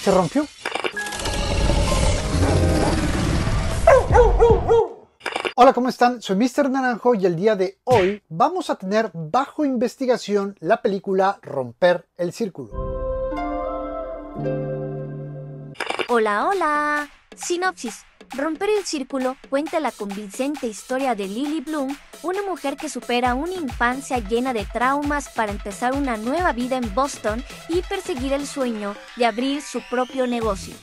se rompió. Hola, ¿cómo están? Soy Mr. Naranjo y el día de hoy vamos a tener bajo investigación la película Romper el Círculo. Hola, hola. Sinopsis. Romper el círculo cuenta la convincente historia de Lily Bloom, una mujer que supera una infancia llena de traumas para empezar una nueva vida en Boston y perseguir el sueño de abrir su propio negocio.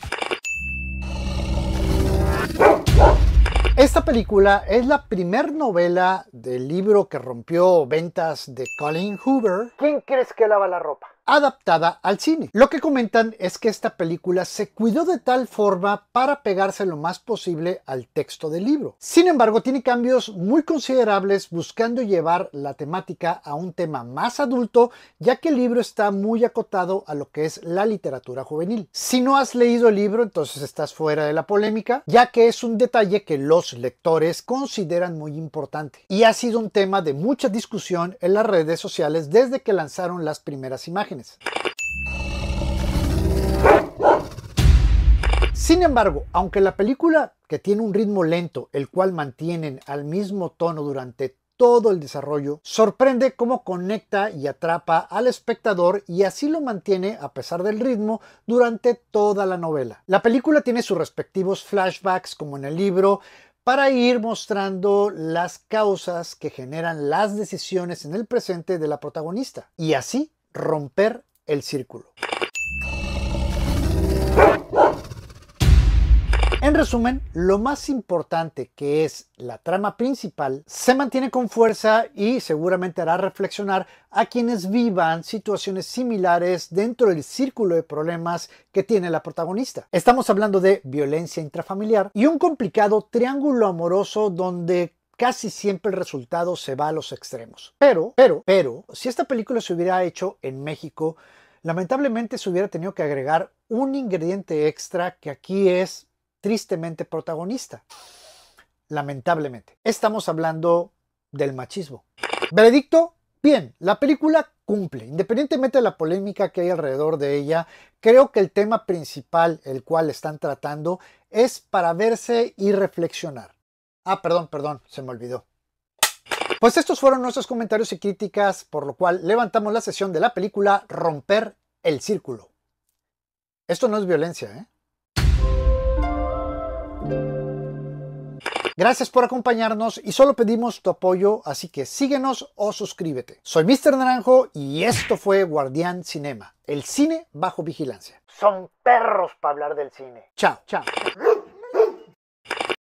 Esta película es la primer novela del libro que rompió ventas de Colin Hoover. ¿Quién crees que lava la ropa? adaptada al cine. Lo que comentan es que esta película se cuidó de tal forma para pegarse lo más posible al texto del libro. Sin embargo, tiene cambios muy considerables buscando llevar la temática a un tema más adulto, ya que el libro está muy acotado a lo que es la literatura juvenil. Si no has leído el libro, entonces estás fuera de la polémica, ya que es un detalle que los lectores consideran muy importante y ha sido un tema de mucha discusión en las redes sociales desde que lanzaron las primeras imágenes. Sin embargo, aunque la película, que tiene un ritmo lento, el cual mantienen al mismo tono durante todo el desarrollo, sorprende cómo conecta y atrapa al espectador y así lo mantiene a pesar del ritmo durante toda la novela. La película tiene sus respectivos flashbacks como en el libro para ir mostrando las causas que generan las decisiones en el presente de la protagonista y así romper el círculo. En resumen, lo más importante que es la trama principal se mantiene con fuerza y seguramente hará reflexionar a quienes vivan situaciones similares dentro del círculo de problemas que tiene la protagonista. Estamos hablando de violencia intrafamiliar y un complicado triángulo amoroso donde casi siempre el resultado se va a los extremos. Pero, pero, pero, si esta película se hubiera hecho en México, lamentablemente se hubiera tenido que agregar un ingrediente extra que aquí es tristemente protagonista. Lamentablemente. Estamos hablando del machismo. Veredicto, bien, la película cumple. Independientemente de la polémica que hay alrededor de ella, creo que el tema principal el cual están tratando es para verse y reflexionar. Ah, perdón, perdón, se me olvidó. Pues estos fueron nuestros comentarios y críticas, por lo cual levantamos la sesión de la película Romper el Círculo. Esto no es violencia, ¿eh? Gracias por acompañarnos y solo pedimos tu apoyo, así que síguenos o suscríbete. Soy Mr. Naranjo y esto fue Guardián Cinema, el cine bajo vigilancia. Son perros para hablar del cine. Chao, chao.